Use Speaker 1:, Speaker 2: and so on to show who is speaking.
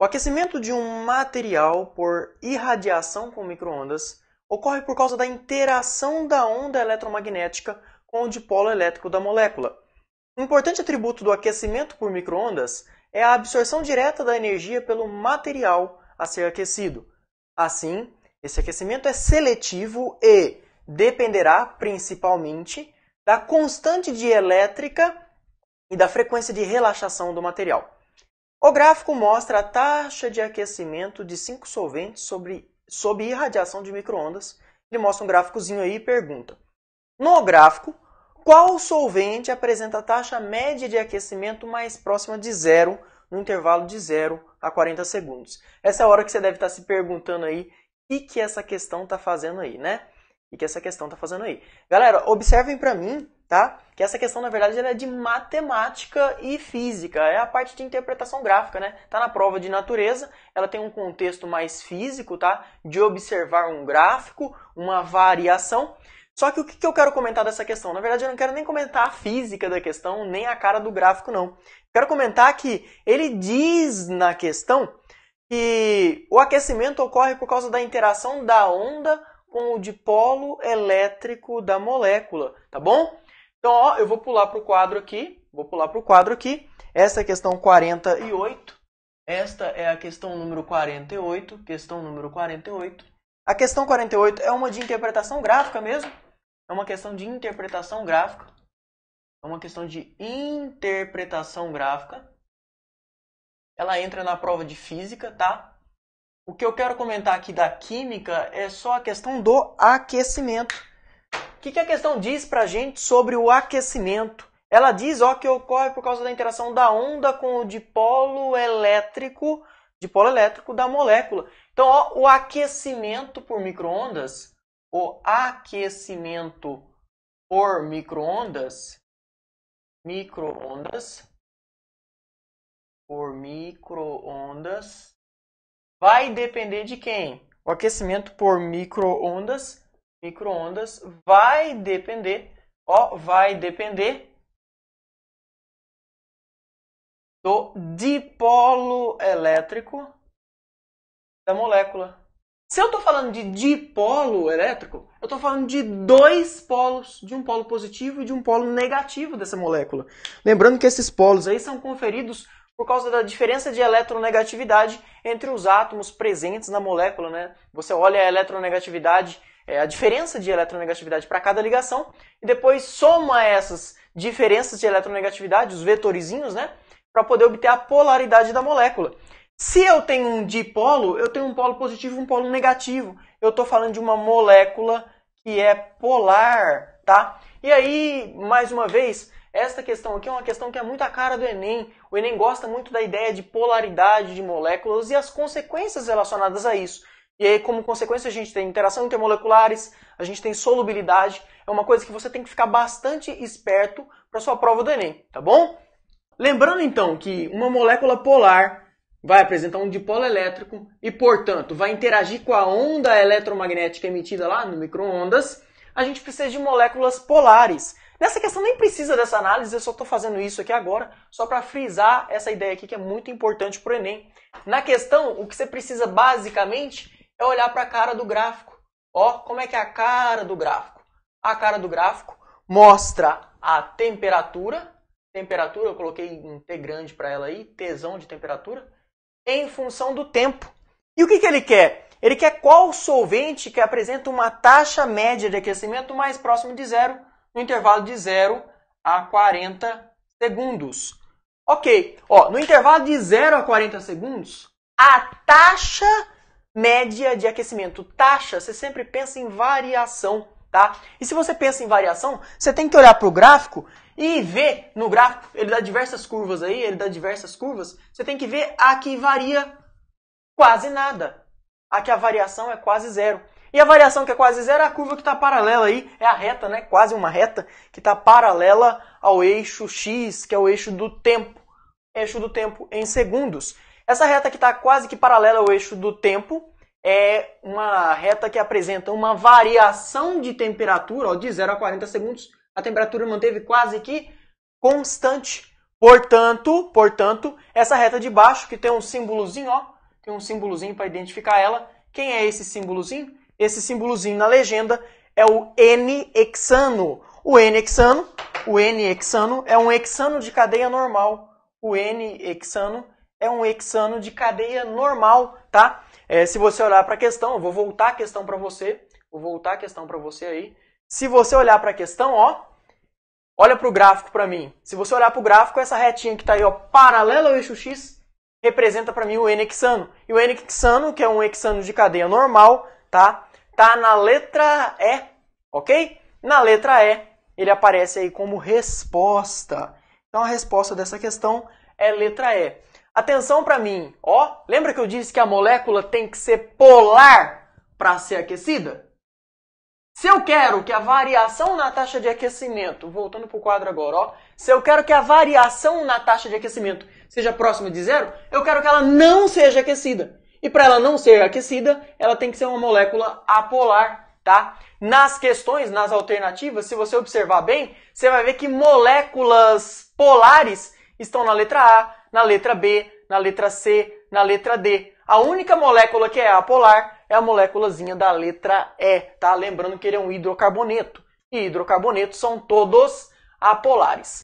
Speaker 1: O aquecimento de um material por irradiação com microondas ocorre por causa da interação da onda eletromagnética com o dipolo elétrico da molécula. Um importante atributo do aquecimento por microondas é a absorção direta da energia pelo material a ser aquecido. Assim, esse aquecimento é seletivo e dependerá principalmente da constante dielétrica e da frequência de relaxação do material. O gráfico mostra a taxa de aquecimento de cinco solventes sobre, sob irradiação de microondas. Ele mostra um gráficozinho aí e pergunta: No gráfico, qual solvente apresenta a taxa média de aquecimento mais próxima de zero no intervalo de 0 a 40 segundos? Essa é a hora que você deve estar se perguntando aí o que, que essa questão está fazendo aí, né? e que essa questão está fazendo aí. Galera, observem para mim, tá? Que essa questão, na verdade, ela é de matemática e física. É a parte de interpretação gráfica, né? Tá na prova de natureza, ela tem um contexto mais físico, tá? De observar um gráfico, uma variação. Só que o que eu quero comentar dessa questão? Na verdade, eu não quero nem comentar a física da questão, nem a cara do gráfico, não. Quero comentar que ele diz na questão que o aquecimento ocorre por causa da interação da onda com o dipolo elétrico da molécula, tá bom? Então, ó, eu vou pular para o quadro aqui, vou pular para o quadro aqui. Essa é a questão 48. Esta é a questão número 48, questão número 48. A questão 48 é uma de interpretação gráfica mesmo? É uma questão de interpretação gráfica. É uma questão de interpretação gráfica. Ela entra na prova de física, tá? O que eu quero comentar aqui da química é só a questão do aquecimento. O que, que a questão diz para a gente sobre o aquecimento? Ela diz ó, que ocorre por causa da interação da onda com o dipolo elétrico, dipolo elétrico da molécula. Então, ó, o aquecimento por microondas, o aquecimento por microondas, microondas por microondas vai depender de quem? O aquecimento por microondas, microondas vai depender, ó, vai depender do dipolo elétrico da molécula. Se eu estou falando de dipolo elétrico, eu estou falando de dois polos, de um polo positivo e de um polo negativo dessa molécula. Lembrando que esses polos aí são conferidos por causa da diferença de eletronegatividade entre os átomos presentes na molécula. Né? Você olha a eletronegatividade, é, a diferença de eletronegatividade para cada ligação, e depois soma essas diferenças de eletronegatividade, os vetorizinhos, né? para poder obter a polaridade da molécula. Se eu tenho um dipolo, eu tenho um polo positivo e um polo negativo. Eu estou falando de uma molécula que é polar, tá? E aí, mais uma vez, esta questão aqui é uma questão que é muito a cara do Enem. O Enem gosta muito da ideia de polaridade de moléculas e as consequências relacionadas a isso. E aí, como consequência, a gente tem interação intermoleculares, a gente tem solubilidade. É uma coisa que você tem que ficar bastante esperto para sua prova do Enem, tá bom? Lembrando então que uma molécula polar vai apresentar um dipolo elétrico e, portanto, vai interagir com a onda eletromagnética emitida lá no microondas. A gente precisa de moléculas polares Nessa questão nem precisa dessa análise, eu só estou fazendo isso aqui agora, só para frisar essa ideia aqui que é muito importante para o Enem. Na questão, o que você precisa basicamente é olhar para a cara do gráfico. Ó, como é que é a cara do gráfico? A cara do gráfico mostra a temperatura, temperatura, eu coloquei um T grande para ela aí, tesão de temperatura, em função do tempo. E o que, que ele quer? Ele quer qual solvente que apresenta uma taxa média de aquecimento mais próximo de zero no intervalo de 0 a 40 segundos. Ok, ó, no intervalo de 0 a 40 segundos, a taxa média de aquecimento. Taxa, você sempre pensa em variação, tá? E se você pensa em variação, você tem que olhar para o gráfico e ver no gráfico, ele dá diversas curvas aí, ele dá diversas curvas, você tem que ver a que varia quase nada. A que a variação é quase zero. E a variação que é quase zero é a curva que está paralela aí, é a reta, né? Quase uma reta que está paralela ao eixo x, que é o eixo do tempo. Eixo do tempo em segundos. Essa reta que está quase que paralela ao eixo do tempo é uma reta que apresenta uma variação de temperatura ó, de 0 a 40 segundos. A temperatura manteve quase que constante. Portanto, portanto, essa reta de baixo que tem um símbolozinho, ó, tem um símbolozinho para identificar ela. Quem é esse símbolozinho? Esse símbolozinho na legenda é o N-hexano. O N-hexano, o N-hexano é um hexano de cadeia normal. O N-hexano é um hexano de cadeia normal, tá? É, se você olhar para a questão, eu vou voltar a questão para você. Vou voltar a questão para você aí. Se você olhar para a questão, ó, olha para o gráfico para mim. Se você olhar para o gráfico, essa retinha que está aí, ó, paralela ao eixo X, representa para mim o N-hexano. E o N-hexano, que é um hexano de cadeia normal, tá? Tá na letra E, ok? Na letra E, ele aparece aí como resposta. Então a resposta dessa questão é letra E. Atenção para mim, ó. Lembra que eu disse que a molécula tem que ser polar para ser aquecida? Se eu quero que a variação na taxa de aquecimento, voltando para o quadro agora, ó, se eu quero que a variação na taxa de aquecimento seja próxima de zero, eu quero que ela não seja aquecida. E para ela não ser aquecida, ela tem que ser uma molécula apolar, tá? Nas questões, nas alternativas, se você observar bem, você vai ver que moléculas polares estão na letra A, na letra B, na letra C, na letra D. A única molécula que é apolar é a moléculazinha da letra E, tá? Lembrando que ele é um hidrocarboneto. E hidrocarbonetos são todos apolares.